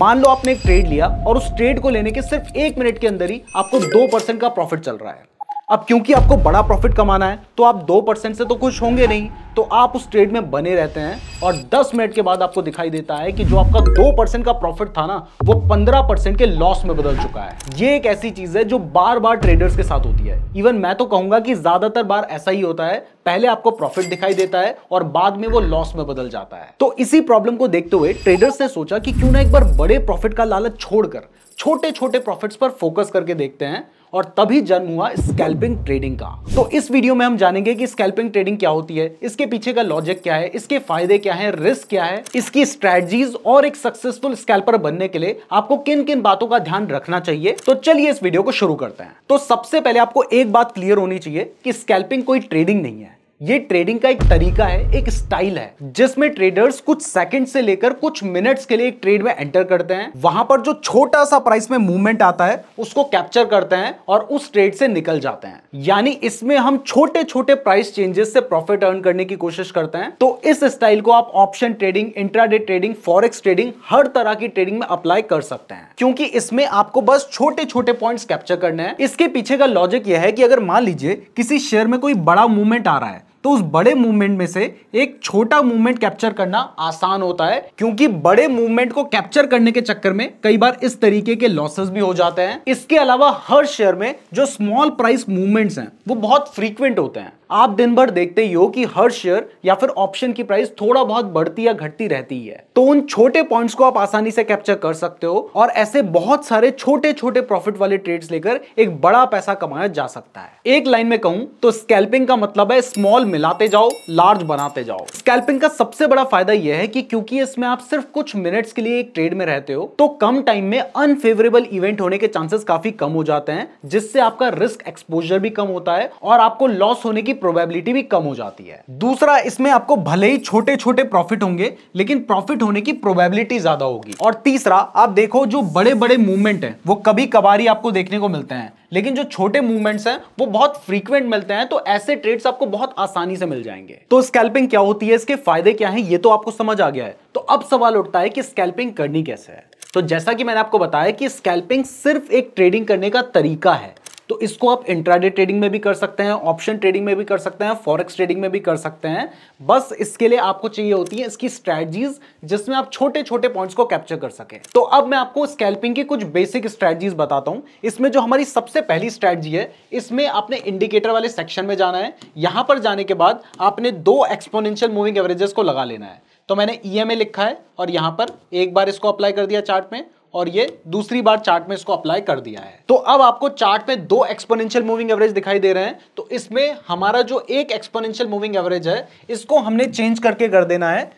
मान लो आपने एक ट्रेड लिया और उस ट्रेड को लेने के सिर्फ एक मिनट के अंदर ही आपको दो परसेंट का प्रॉफिट चल रहा है अब क्योंकि आपको बड़ा प्रॉफिट कमाना है तो आप दो परसेंट से तो खुश होंगे नहीं तो आप उस ट्रेड में बने रहते हैं और 10 मिनट के बाद आपको दिखाई देता है कि जो आपका दो परसेंट का प्रॉफिट था ना वो 15 परसेंट के लॉस में बदल चुका है ये एक ऐसी चीज है जो बार बार ट्रेडर्स के साथ होती है इवन मैं तो कहूंगा कि ज्यादातर बार ऐसा ही होता है पहले आपको प्रॉफिट दिखाई देता है और बाद में वो लॉस में बदल जाता है तो इसी प्रॉब्लम को देखते हुए ट्रेडर्स ने सोचा कि क्यों ना एक बार बड़े प्रॉफिट का लालच छोड़कर छोटे छोटे प्रॉफिट्स पर फोकस करके देखते हैं और तभी जन्म हुआ स्कैल्पिंग ट्रेडिंग का तो इस वीडियो में हम जानेंगे कि स्कैल्पिंग ट्रेडिंग क्या होती है इसके पीछे का लॉजिक क्या है इसके फायदे क्या है रिस्क क्या है इसकी स्ट्रेटजीज और एक सक्सेसफुल स्कैल्पर बनने के लिए आपको किन किन बातों का ध्यान रखना चाहिए तो चलिए इस वीडियो को शुरू करते हैं तो सबसे पहले आपको एक बात क्लियर होनी चाहिए कि स्कैल्पिंग कोई ट्रेडिंग नहीं है ये ट्रेडिंग का एक तरीका है एक स्टाइल है जिसमें ट्रेडर्स कुछ सेकंड से लेकर कुछ मिनट्स के लिए एक ट्रेड में एंटर करते हैं वहां पर जो छोटा सा प्राइस में मूवमेंट आता है उसको कैप्चर करते हैं और उस ट्रेड से निकल जाते हैं यानी इसमें हम छोटे छोटे प्राइस चेंजेस से प्रॉफिट अर्न करने की कोशिश करते हैं तो इस स्टाइल को आप option trading intraday trading forex trading हर तरह की ट्रेडिंग में अप्लाई कर सकते हैं क्योंकि इसमें आपको बस छोटे छोटे पॉइंट्स कैप्चर करने हैं इसके पीछे का लॉजिक यह है कि अगर मान लीजिए किसी शेयर में कोई बड़ा मूवमेंट आ रहा है तो उस बड़े मूवमेंट में से एक छोटा मूवमेंट कैप्चर करना आसान होता है क्योंकि बड़े मूवमेंट को कैप्चर करने के चक्कर में कई बार इस तरीके के लॉसेस भी हो जाते हैं इसके अलावा हर शेयर में जो स्मॉल प्राइस मूवमेंट्स हैं वो बहुत फ्रीक्वेंट होते हैं आप दिन भर देखते ही हो कि हर शेयर या फिर ऑप्शन की प्राइस थोड़ा बहुत बढ़ती या घटती रहती है तो उन छोटे पॉइंट्स को आप आसानी से कैप्चर कर सकते हो और ऐसे बहुत सारे छोटे छोटे प्रॉफिट वाले ट्रेड्स लेकर एक बड़ा पैसा कमाया जा सकता है एक लाइन में कहूं तो स्कैल्पिंग का मतलब है स्मॉल मिलाते जाओ लार्ज बनाते जाओ स्कैल्पिंग का सबसे बड़ा फायदा यह है कि क्योंकि इसमें आप सिर्फ कुछ मिनट्स के लिए एक ट्रेड में रहते हो तो कम टाइम में अनफेवरेबल इवेंट होने के चांसेस काफी कम हो जाते हैं जिससे आपका रिस्क एक्सपोजर भी कम होता है और आपको लॉस होने की प्रोबेबिलिटी भी कम हो जाती है दूसरा इसमें आपको भले ही छोटे छोटे प्रॉफिट होंगे लेकिन प्रॉफिट होने की प्रोबेबिलिटी ज्यादा होगी और तीसरा आप देखो जो बड़े बड़े मूवमेंट है वो कभी कभार ही आपको देखने को मिलते हैं लेकिन जो छोटे मूवमेंट्स हैं वो बहुत फ्रीक्वेंट मिलते हैं तो ऐसे ट्रेड्स आपको बहुत आसानी से मिल जाएंगे तो स्कैल्पिंग क्या होती है इसके फायदे क्या हैं ये तो आपको समझ आ गया है तो अब सवाल उठता है कि स्कैल्पिंग करनी कैसे है तो जैसा कि मैंने आपको बताया कि स्कैल्पिंग सिर्फ एक ट्रेडिंग करने का तरीका है तो इसको आप इंट्राडे ट्रेडिंग में भी कर सकते हैं ऑप्शन ट्रेडिंग में भी कर सकते हैं फॉरेक्स ट्रेडिंग में भी कर सकते हैं बस इसके लिए आपको चाहिए होती है इसकी स्ट्रैटजीज जिसमें आप छोटे छोटे पॉइंट्स को कैप्चर कर सकें तो अब मैं आपको स्कैल्पिंग की कुछ बेसिक स्ट्रैटजीज बताता हूँ इसमें जो हमारी सबसे पहली स्ट्रैटजी है इसमें आपने इंडिकेटर वाले सेक्शन में जाना है यहाँ पर जाने के बाद आपने दो एक्सपोनेंशियल मूविंग एवरेजेस को लगा लेना है तो मैंने ई e लिखा है और यहाँ पर एक बार इसको अप्लाई कर दिया चार्ट में और ये दूसरी बार चार्ट में इसको अप्लाई कर दिया है तो अब आपको चार्ट में दो एक्सपोनेंशियल मूविंग एवरेज दिखाई दे रहे हैं तो इसमें हमारा जो एक एक्सपोनेंशियल मूविंग एवरेज है इसको हमने चेंज करके कर देना है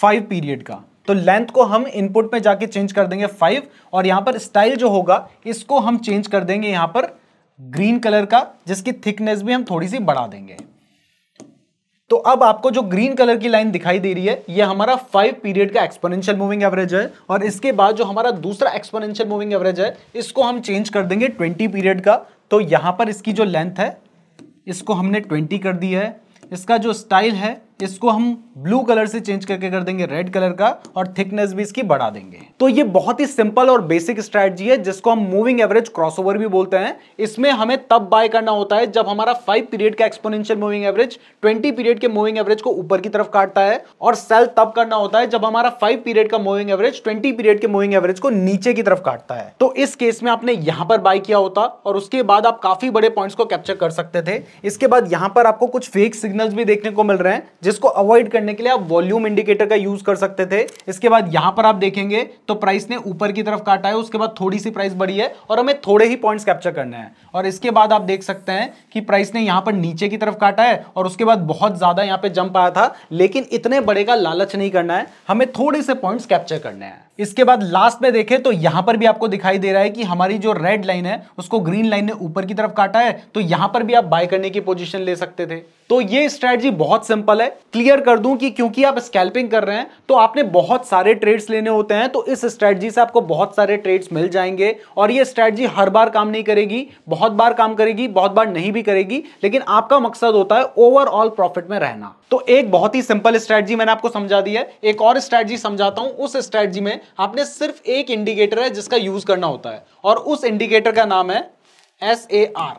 फाइव पीरियड का तो लेंथ को हम इनपुट में जाके चेंज कर देंगे फाइव और यहां पर स्टाइल जो होगा इसको हम चेंज कर देंगे यहां पर ग्रीन कलर का जिसकी थिकनेस भी हम थोड़ी सी बढ़ा देंगे तो अब आपको जो ग्रीन कलर की लाइन दिखाई दे रही है ये हमारा फाइव पीरियड का एक्सपोनेंशियल मूविंग एवरेज है और इसके बाद जो हमारा दूसरा एक्सपोनेंशियल मूविंग एवरेज है इसको हम चेंज कर देंगे ट्वेंटी पीरियड का तो यहाँ पर इसकी जो लेंथ है इसको हमने ट्वेंटी कर दी है इसका जो स्टाइल है इसको हम ब्लू कलर से चेंज करके कर देंगे रेड कलर का और थिकनेस भी इसकी बढ़ा देंगे तो ये बहुत ही सिंपल और बेसिक स्ट्रैटेजी है जिसको हम मूविंग एवरेज क्रॉसओवर भी बोलते हैं इसमें हमें तब बाय करना होता है जब हमारा फाइव पीरियड का exponential moving average twenty period के मूविंग एवरेज को ऊपर की तरफ काटता है और सेल तब करना होता है जब हमारा फाइव पीरियड का मूविंग एवरेज ट्वेंटी पीरियड के मूविंग एवरेज को नीचे की तरफ काटता है तो इस केस में आपने यहां पर बाय किया होता और उसके बाद आप काफी बड़े पॉइंट्स को कैप्चर कर सकते थे इसके बाद यहां पर आपको कुछ फेक सिग्नल भी देखने को मिल रहे हैं जिसको अवॉइड करने के लिए आप वॉल्यूम इंडिकेटर का यूज कर सकते थे इसके बाद यहां पर आप देखेंगे तो प्राइस ने ऊपर की तरफ काटा है उसके बाद थोड़ी सी प्राइस बढ़ी है और हमें थोड़े ही पॉइंट्स कैप्चर करने हैं और इसके बाद आप देख सकते हैं कि प्राइस ने यहां पर नीचे की तरफ काटा है और उसके बाद बहुत ज्यादा यहां पर जंप आया था लेकिन इतने बड़े का लालच नहीं करना है हमें थोड़े से पॉइंट्स कैप्चर करने हैं इसके बाद लास्ट में देखें तो यहां पर भी आपको दिखाई दे रहा है कि हमारी जो रेड लाइन है उसको ग्रीन लाइन ने ऊपर की तरफ काटा है तो यहां पर भी आप बाय करने की पोजीशन ले सकते थे तो ये स्ट्रेटजी बहुत सिंपल है क्लियर कर दूं कि क्योंकि आप स्कैल्पिंग कर रहे हैं तो आपने बहुत सारे ट्रेड्स लेने होते हैं तो इस स्ट्रेटजी से आपको बहुत सारे ट्रेड्स मिल जाएंगे और ये स्ट्रेटजी हर बार काम नहीं करेगी बहुत बार काम करेगी बहुत बार नहीं भी करेगी लेकिन आपका मकसद होता है ओवरऑल प्रॉफिट में रहना तो एक बहुत ही सिंपल स्ट्रेटजी मैंने आपको समझा दी है एक और स्ट्रेटजी समझाता हूं उस स्ट्रेटजी में आपने सिर्फ एक इंडिकेटर है जिसका यूज करना होता है और उस इंडिकेटर का नाम है एस ए आर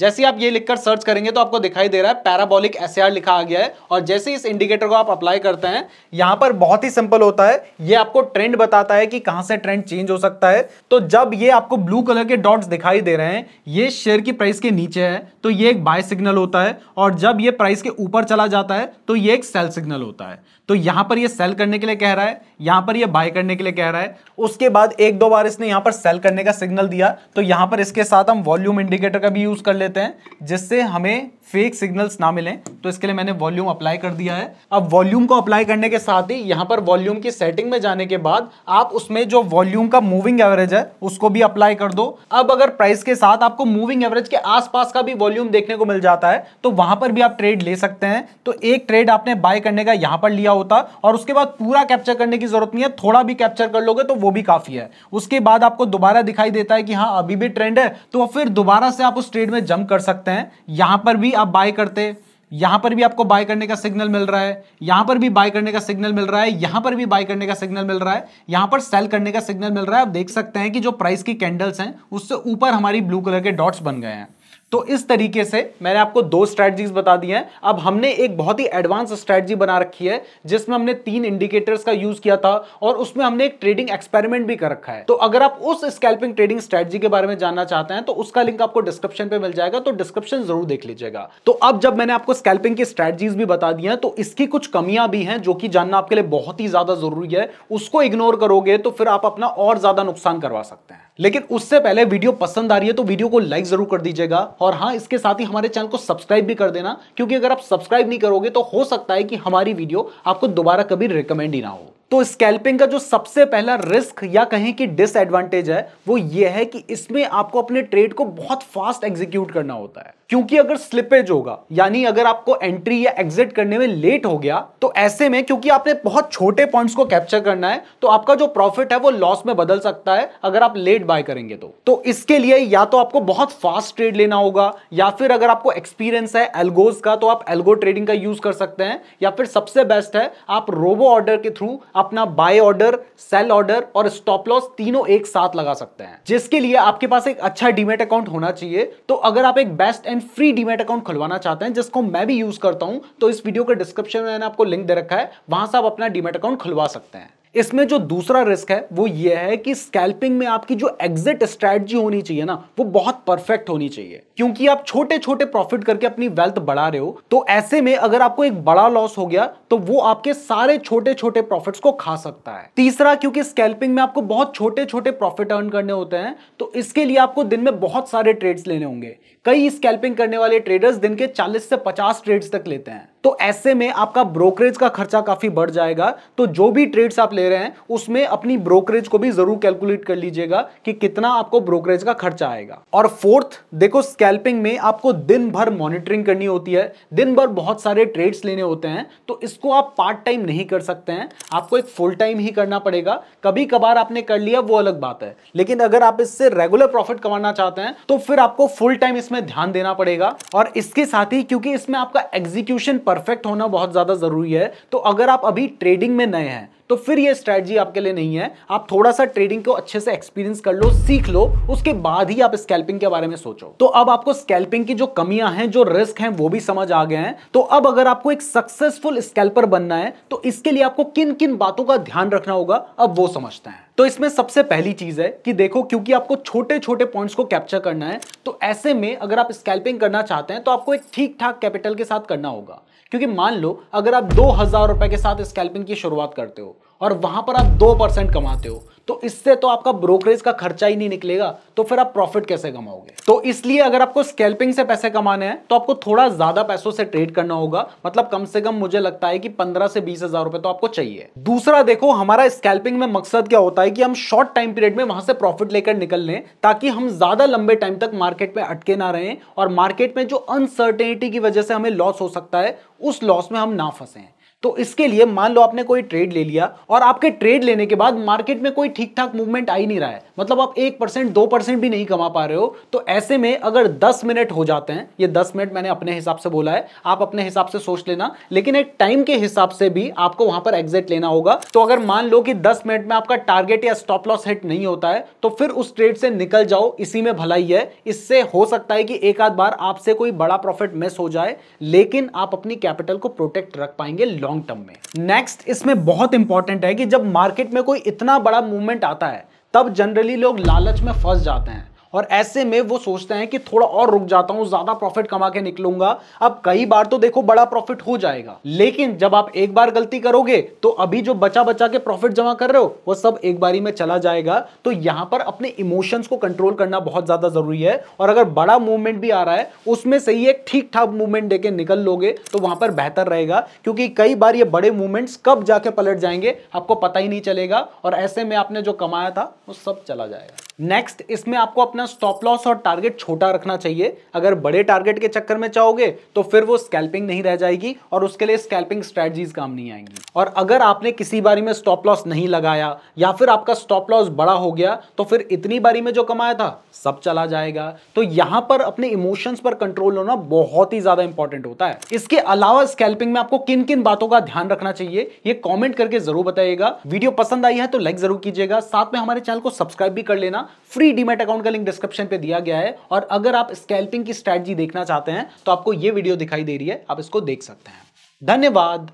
जैसे आप ये लिखकर सर्च करेंगे तो आपको दिखाई दे रहा है पैराबोलिक एस लिखा आ गया है और जैसे इस इंडिकेटर को आप अप्लाई करते हैं यहां पर बहुत ही सिंपल होता है ये आपको ट्रेंड बताता है कि कहां से ट्रेंड चेंज हो सकता है तो जब ये आपको ब्लू कलर के डॉट्स दिखाई दे रहे हैं ये शेयर की प्राइस के नीचे है तो ये एक बाय सिग्नल होता है और जब ये प्राइस के ऊपर चला जाता है तो ये एक सेल सिग्नल होता है तो यहां पर ये सेल करने के लिए कह रहा है यहां पर ये बाय करने के लिए कह रहा है उसके बाद एक दो बार इसने यहां पर सेल करने का सिग्नल दिया तो यहां पर इसके साथ हम वॉल्यूम इंडिकेटर का भी यूज कर लेते लेते हैं जिससे हमें फेक सिग्नल्स ना मिलें तो इसके लिए मैंने वॉल्यूम अप्लाई कर दिया है अब वॉल्यूम को अप्लाई करने के साथ ही यहाँ पर वॉल्यूम की सेटिंग में जाने के बाद आप उसमें जो वॉल्यूम का मूविंग एवरेज है उसको भी अप्लाई कर दो अब अगर प्राइस के साथ आपको मूविंग एवरेज के आसपास का भी वॉल्यूम देखने को मिल जाता है तो वहां पर भी आप ट्रेड ले सकते हैं तो एक ट्रेड आपने बाय करने का यहां पर लिया होता और उसके बाद पूरा कैप्चर करने की जरूरत नहीं है थोड़ा भी कैप्चर कर लोगे तो वो भी काफी है उसके बाद आपको दोबारा दिखाई देता है कि हाँ अभी भी ट्रेंड है तो फिर दोबारा से आप उस ट्रेड में जम्प कर सकते हैं यहां पर भी आप बाय करते यहां पर भी आपको बाय करने का सिग्नल मिल रहा है यहां पर भी बाय करने का सिग्नल मिल रहा है यहां पर भी बाय करने का सिग्नल मिल रहा है यहां पर सेल करने का सिग्नल मिल रहा है आप देख सकते हैं कि जो प्राइस की कैंडल्स हैं उससे ऊपर हमारी ब्लू कलर के डॉट्स बन गए हैं तो इस तरीके से मैंने आपको दो स्ट्रैटजीज बता दी हैं अब हमने एक बहुत ही एडवांस स्ट्रेटजी बना रखी है जिसमें हमने तीन इंडिकेटर्स का यूज किया था और उसमें हमने एक ट्रेडिंग एक्सपेरिमेंट भी कर रखा है तो अगर आप उस स्कैल्पिंग ट्रेडिंग स्ट्रेटजी के बारे में जानना चाहते हैं तो उसका लिंक आपको डिस्क्रिप्शन पे मिल जाएगा तो डिस्क्रिप्शन जरूर देख लीजिएगा तो अब जब मैंने आपको स्कैल्पिंग की स्ट्रैटजीज भी बता दी है तो इसकी कुछ कमियां भी हैं जो कि जानना आपके लिए बहुत ही ज्यादा जरूरी है उसको इग्नोर करोगे तो फिर आप अपना और ज्यादा नुकसान करवा सकते हैं लेकिन उससे पहले वीडियो पसंद आ रही है तो वीडियो को लाइक जरूर कर दीजिएगा और हाँ इसके साथ ही हमारे चैनल को सब्सक्राइब भी कर देना क्योंकि अगर आप सब्सक्राइब नहीं करोगे तो हो सकता है कि हमारी वीडियो आपको दोबारा कभी रिकमेंड ही ना हो तो स्कैल्पिंग का जो सबसे पहला रिस्क या कहें कि डिसएडवांटेज है वो ये है कि इसमें आपको अपने ट्रेड को बहुत फास्ट एग्जीक्यूट करना होता है क्योंकि अगर स्लिपेज होगा यानी अगर आपको एंट्री या एग्जिट करने में लेट हो गया तो ऐसे में क्योंकि आपने बहुत छोटे पॉइंट्स को कैप्चर करना है तो आपका जो प्रॉफिट है वो लॉस में बदल सकता है अगर आप लेट बाय करेंगे तो तो इसके लिए या तो आपको बहुत फास्ट ट्रेड लेना होगा या फिर अगर आपको एक्सपीरियंस है एल्गोज का तो आप एल्गो ट्रेडिंग का यूज कर सकते हैं या फिर सबसे बेस्ट है आप रोबो ऑर्डर के थ्रू अपना बाय ऑर्डर सेल ऑर्डर और स्टॉप लॉस तीनों एक साथ लगा सकते हैं जिसके लिए आपके पास एक अच्छा डीमेट अकाउंट होना चाहिए तो अगर आप एक best and free demat account खुलवाना चाहते हैं जिसको मैं भी यूज करता हूं तो इस वीडियो के डिस्क्रिप्शन में मैंने आपको लिंक दे रखा है वहां से आप अपना डीमेट अकाउंट खुलवा सकते हैं इसमें जो दूसरा रिस्क है वो ये है कि स्कैल्पिंग में आपकी जो एग्जिट स्ट्रेटजी होनी चाहिए ना वो बहुत परफेक्ट होनी चाहिए क्योंकि आप छोटे छोटे प्रॉफिट करके अपनी वेल्थ बढ़ा रहे हो तो ऐसे में अगर आपको एक बड़ा लॉस हो गया तो वो आपके सारे छोटे छोटे प्रॉफिट को खा सकता है तीसरा क्योंकि स्कैल्पिंग में आपको बहुत छोटे छोटे प्रॉफिट अर्न करने होते हैं तो इसके लिए आपको दिन में बहुत सारे ट्रेड्स लेने होंगे कई स्कैल्पिंग करने वाले ट्रेडर्स दिन के चालीस से पचास ट्रेड्स तक लेते हैं तो ऐसे में आपका ब्रोकरेज का खर्चा काफ़ी बढ़ जाएगा तो जो भी ट्रेड्स आप ले रहे हैं उसमें अपनी ब्रोकरेज को भी ज़रूर कैलकुलेट कर लीजिएगा कि कितना आपको ब्रोकरेज का खर्चा आएगा और फोर्थ देखो स्कैल्पिंग में आपको दिन भर मॉनिटरिंग करनी होती है दिन भर बहुत सारे ट्रेड्स लेने होते हैं तो इसको आप पार्ट टाइम नहीं कर सकते हैं आपको एक फुल टाइम ही करना पड़ेगा कभी कभार आपने कर लिया वो अलग बात है लेकिन अगर आप इससे रेगुलर प्रॉफिट कमाना चाहते हैं तो फिर आपको फुल टाइम इसमें ध्यान देना पड़ेगा और इसके साथ ही क्योंकि इसमें आपका एग्जीक्यूशन परफेक्ट होना बहुत ज़्यादा ज़रूरी है तो अगर आप अभी ट्रेडिंग में नए हैं तो फिर ये स्ट्रैटी आपके लिए नहीं है आप थोड़ा सा ट्रेडिंग को अच्छे से एक्सपीरियंस कर लो सीख लो उसके बाद ही आप स्कैल्पिंग के बारे में सोचो तो अब आपको स्कैल्पिंग की जो कमियां हैं जो रिस्क हैं वो भी समझ आ गए हैं तो अब अगर आपको एक सक्सेसफुल स्कैल्पर बनना है तो इसके लिए आपको किन किन बातों का ध्यान रखना होगा अब वो समझते हैं तो इसमें सबसे पहली चीज है कि देखो क्योंकि आपको छोटे छोटे पॉइंट्स को कैप्चर करना है तो ऐसे में अगर आप स्कैल्पिंग करना चाहते हैं तो आपको एक ठीक ठाक कैपिटल के साथ करना होगा क्योंकि मान लो अगर आप दो हजार रुपए के साथ स्कैल्पिंग की शुरुआत करते हो और वहां पर आप दो परसेंट कमाते हो तो इससे तो आपका ब्रोकरेज का खर्चा ही नहीं निकलेगा तो फिर आप प्रॉफिट कैसे कमाओगे तो इसलिए अगर आपको स्केल्पिंग से पैसे कमाने हैं तो आपको थोड़ा ज्यादा पैसों से ट्रेड करना होगा मतलब कम से कम मुझे लगता है कि पंद्रह से बीस हजार रुपए तो आपको चाहिए दूसरा देखो हमारा स्कैल्पिंग में मकसद क्या होता है कि हम शॉर्ट टाइम पीरियड में वहां से प्रॉफिट लेकर निकल लें ताकि हम ज्यादा लंबे टाइम तक मार्केट में अटके ना रहे और मार्केट में जो अनसर्टेनिटी की वजह से हमें लॉस हो सकता है उस लॉस में हम ना फंसे तो इसके लिए मान लो आपने कोई ट्रेड ले लिया और आपके ट्रेड लेने के बाद मार्केट में कोई ठीक ठाक मूवमेंट आ ही नहीं रहा है मतलब आप एक परसेंट दो परसेंट भी नहीं कमा पा रहे हो तो ऐसे में अगर दस मिनट हो जाते हैं ये दस मिनट मैंने अपने हिसाब से बोला है आप अपने हिसाब से सोच लेना लेकिन एक टाइम के हिसाब से भी आपको वहां पर एग्जिट लेना होगा तो अगर मान लो कि दस मिनट में आपका टारगेट या स्टॉप लॉस हिट नहीं होता है तो फिर उस ट्रेड से निकल जाओ इसी में भलाई है इससे हो सकता है कि एक आध बार आपसे कोई बड़ा प्रॉफिट मिस हो जाए लेकिन आप अपनी कैपिटल को प्रोटेक्ट रख पाएंगे लॉन्ग लॉन्ग टर्म में नेक्स्ट इसमें बहुत इंपॉर्टेंट है कि जब मार्केट में कोई इतना बड़ा मूवमेंट आता है तब जनरली लोग लालच में फंस जाते हैं और ऐसे में वो सोचते हैं कि थोड़ा और रुक जाता हूं ज्यादा प्रॉफिट कमा के निकलूंगा अब कई बार तो देखो बड़ा प्रॉफिट हो जाएगा लेकिन जब आप एक बार गलती करोगे तो अभी जो बचा बचा के प्रॉफिट जमा कर रहे हो वो सब एक बारी में चला जाएगा तो यहां पर अपने इमोशंस को कंट्रोल करना बहुत ज्यादा जरूरी है और अगर बड़ा मूवमेंट भी आ रहा है उसमें से ही एक ठीक ठाक मूवमेंट देके निकल लोगे तो वहां पर बेहतर रहेगा क्योंकि कई बार ये बड़े मूवमेंट्स कब जाके पलट जाएंगे आपको पता ही नहीं चलेगा और ऐसे में आपने जो कमाया था वो सब चला जाएगा नेक्स्ट इसमें आपको अपना अपना स्टॉप लॉस और टारगेट छोटा रखना चाहिए अगर बड़े टारगेट के चक्कर में चाहोगे तो फिर वो स्कैल्पिंग नहीं रह जाएगी और उसके लिए स्कैल्पिंग स्ट्रैटेजीज काम नहीं आएंगी और अगर आपने किसी बारी में स्टॉप लॉस नहीं लगाया या फिर आपका स्टॉप लॉस बड़ा हो गया तो फिर इतनी बारी में जो कमाया था सब चला जाएगा तो यहां पर अपने इमोशंस पर कंट्रोल होना बहुत ही ज्यादा इंपॉर्टेंट होता है इसके अलावा स्कैल्पिंग में आपको किन किन बातों का ध्यान रखना चाहिए ये कॉमेंट करके जरूर बताइएगा वीडियो पसंद आई है तो लाइक जरूर कीजिएगा साथ में हमारे चैनल को सब्सक्राइब भी कर लेना फ्री डीमेट अकाउंट का लिंक डिस्क्रिप्शन पे दिया गया है और अगर आप स्कैल्पिंग की स्ट्रैटी देखना चाहते हैं तो आपको ये वीडियो दिखाई दे रही है आप इसको देख सकते हैं धन्यवाद